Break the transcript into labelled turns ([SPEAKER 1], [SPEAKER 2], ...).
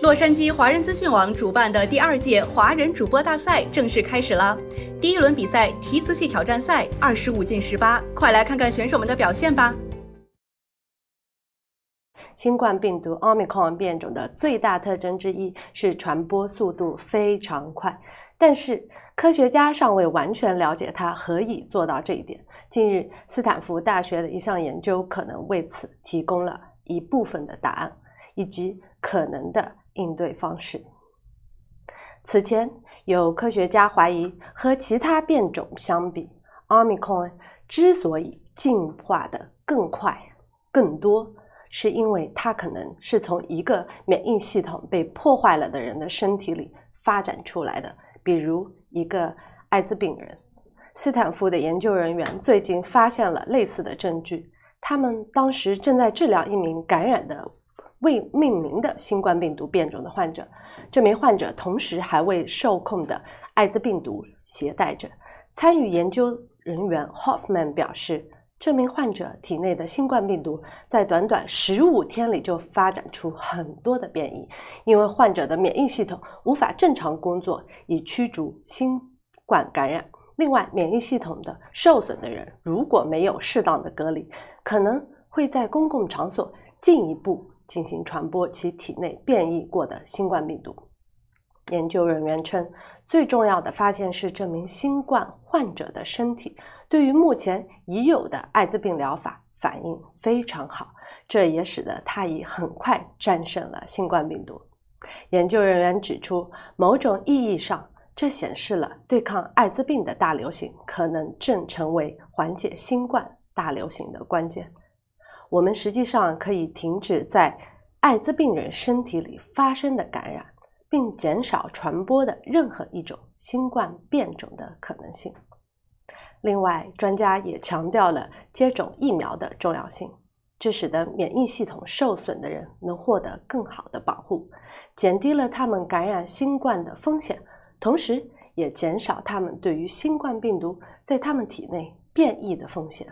[SPEAKER 1] 洛杉矶华人资讯网主办的第二届华人主播大赛正式开始了。第一轮比赛——提词器挑战赛，二十五进十八。快来看看选手们的表现吧。新冠病毒奥密克戎变种的最大特征之一是传播速度非常快，但是科学家尚未完全了解它何以做到这一点。近日，斯坦福大学的一项研究可能为此提供了一部分的答案，以及。可能的应对方式。此前有科学家怀疑，和其他变种相比，奥密克戎之所以进化的更快、更多，是因为它可能是从一个免疫系统被破坏了的人的身体里发展出来的，比如一个艾滋病人。斯坦福的研究人员最近发现了类似的证据，他们当时正在治疗一名感染的。未命名的新冠病毒变种的患者，这名患者同时还为受控的艾滋病毒携带者。参与研究人员 Hoffman 表示，这名患者体内的新冠病毒在短短十五天里就发展出很多的变异，因为患者的免疫系统无法正常工作以驱逐新冠感染。另外，免疫系统的受损的人如果没有适当的隔离，可能会在公共场所进一步。进行传播其体内变异过的新冠病毒。研究人员称，最重要的发现是这名新冠患者的身体对于目前已有的艾滋病疗法反应非常好，这也使得他已很快战胜了新冠病毒。研究人员指出，某种意义上，这显示了对抗艾滋病的大流行可能正成为缓解新冠大流行的关键。我们实际上可以停止在艾滋病人身体里发生的感染，并减少传播的任何一种新冠变种的可能性。另外，专家也强调了接种疫苗的重要性，这使得免疫系统受损的人能获得更好的保护，减低了他们感染新冠的风险，同时也减少他们对于新冠病毒在他们体内变异的风险。